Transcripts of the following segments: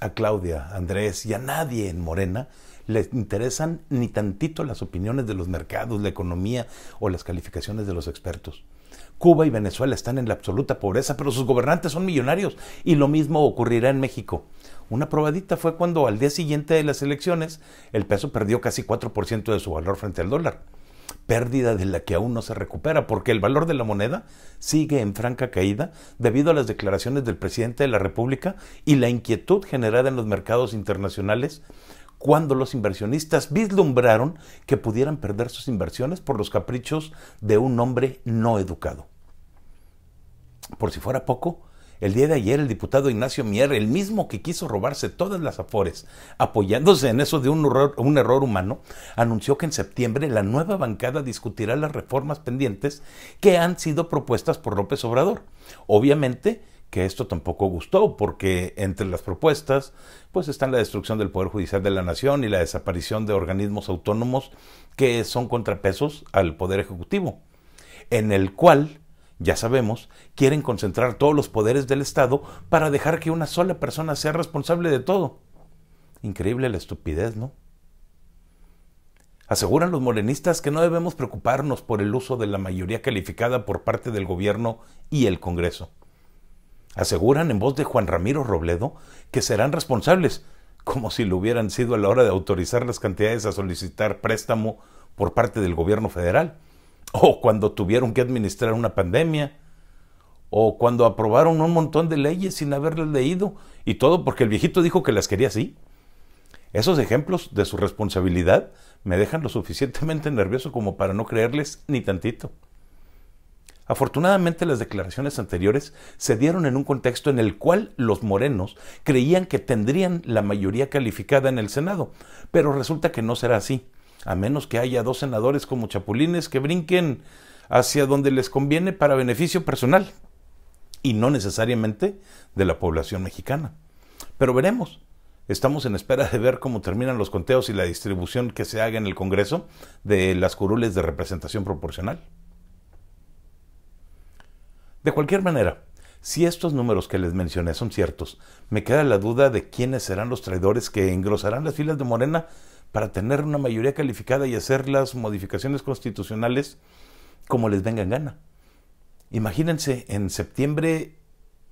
a Claudia, Andrés y a nadie en Morena les interesan ni tantito las opiniones de los mercados, la economía o las calificaciones de los expertos. Cuba y Venezuela están en la absoluta pobreza, pero sus gobernantes son millonarios y lo mismo ocurrirá en México. Una probadita fue cuando al día siguiente de las elecciones el peso perdió casi 4% de su valor frente al dólar pérdida de la que aún no se recupera, porque el valor de la moneda sigue en franca caída debido a las declaraciones del presidente de la República y la inquietud generada en los mercados internacionales cuando los inversionistas vislumbraron que pudieran perder sus inversiones por los caprichos de un hombre no educado. Por si fuera poco, el día de ayer el diputado Ignacio Mier, el mismo que quiso robarse todas las afores, apoyándose en eso de un error, humano, anunció que en septiembre la nueva bancada discutirá las reformas pendientes que han sido propuestas por López Obrador. Obviamente, que esto tampoco gustó, porque entre las propuestas pues están la destrucción del Poder Judicial de la Nación y la desaparición de organismos autónomos que son contrapesos al Poder Ejecutivo, en el cual ya sabemos, quieren concentrar todos los poderes del Estado para dejar que una sola persona sea responsable de todo. Increíble la estupidez, ¿no? Aseguran los morenistas que no debemos preocuparnos por el uso de la mayoría calificada por parte del gobierno y el Congreso. Aseguran en voz de Juan Ramiro Robledo que serán responsables, como si lo hubieran sido a la hora de autorizar las cantidades a solicitar préstamo por parte del gobierno federal o cuando tuvieron que administrar una pandemia, o cuando aprobaron un montón de leyes sin haberlas leído, y todo porque el viejito dijo que las quería así. Esos ejemplos de su responsabilidad me dejan lo suficientemente nervioso como para no creerles ni tantito. Afortunadamente las declaraciones anteriores se dieron en un contexto en el cual los morenos creían que tendrían la mayoría calificada en el Senado, pero resulta que no será así a menos que haya dos senadores como chapulines que brinquen hacia donde les conviene para beneficio personal y no necesariamente de la población mexicana. Pero veremos. Estamos en espera de ver cómo terminan los conteos y la distribución que se haga en el Congreso de las curules de representación proporcional. De cualquier manera, si estos números que les mencioné son ciertos, me queda la duda de quiénes serán los traidores que engrosarán las filas de Morena para tener una mayoría calificada y hacer las modificaciones constitucionales como les vengan gana. Imagínense, en septiembre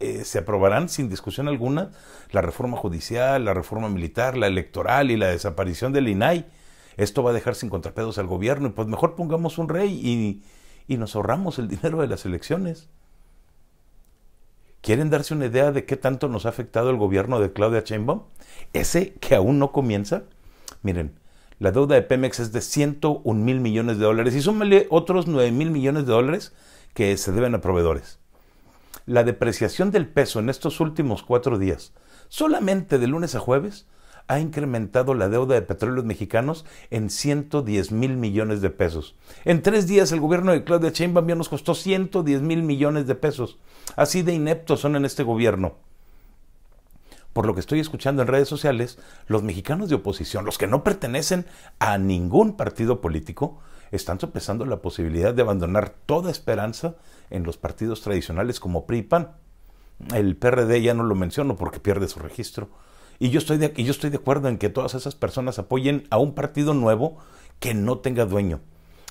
eh, se aprobarán sin discusión alguna la reforma judicial, la reforma militar, la electoral y la desaparición del INAI. Esto va a dejar sin contrapedos al gobierno y pues mejor pongamos un rey y, y nos ahorramos el dinero de las elecciones. ¿Quieren darse una idea de qué tanto nos ha afectado el gobierno de Claudia Sheinbaum? Ese que aún no comienza. Miren, la deuda de Pemex es de 101 mil millones de dólares y súmele otros 9 mil millones de dólares que se deben a proveedores. La depreciación del peso en estos últimos cuatro días, solamente de lunes a jueves, ha incrementado la deuda de petróleos mexicanos en 110 mil millones de pesos. En tres días el gobierno de Claudia Sheinbaum nos costó 110 mil millones de pesos. Así de ineptos son en este gobierno por lo que estoy escuchando en redes sociales, los mexicanos de oposición, los que no pertenecen a ningún partido político, están sopesando la posibilidad de abandonar toda esperanza en los partidos tradicionales como PRI y PAN. El PRD ya no lo menciono porque pierde su registro. Y yo estoy de, de acuerdo en que todas esas personas apoyen a un partido nuevo que no tenga dueño.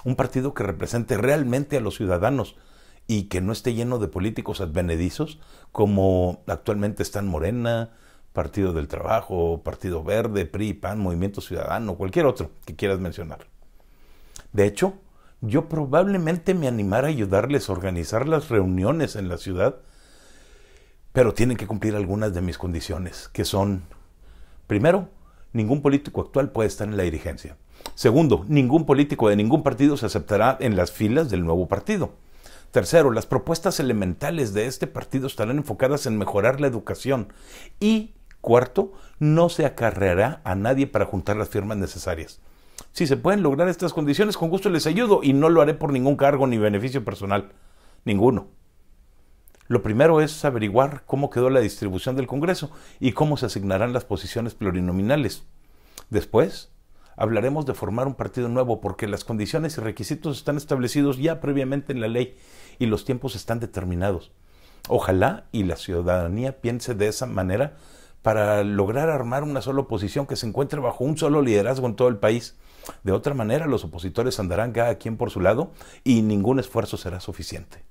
Un partido que represente realmente a los ciudadanos, y que no esté lleno de políticos advenedizos como actualmente están Morena, Partido del Trabajo, Partido Verde, PRI, PAN, Movimiento Ciudadano, cualquier otro que quieras mencionar. De hecho, yo probablemente me animara a ayudarles a organizar las reuniones en la ciudad, pero tienen que cumplir algunas de mis condiciones, que son, primero, ningún político actual puede estar en la dirigencia. Segundo, ningún político de ningún partido se aceptará en las filas del nuevo partido. Tercero, las propuestas elementales de este partido estarán enfocadas en mejorar la educación y Cuarto, no se acarreará a nadie para juntar las firmas necesarias. Si se pueden lograr estas condiciones, con gusto les ayudo y no lo haré por ningún cargo ni beneficio personal. Ninguno. Lo primero es averiguar cómo quedó la distribución del Congreso y cómo se asignarán las posiciones plurinominales. Después, hablaremos de formar un partido nuevo porque las condiciones y requisitos están establecidos ya previamente en la ley y los tiempos están determinados. Ojalá y la ciudadanía piense de esa manera para lograr armar una sola oposición que se encuentre bajo un solo liderazgo en todo el país. De otra manera, los opositores andarán cada quien por su lado y ningún esfuerzo será suficiente.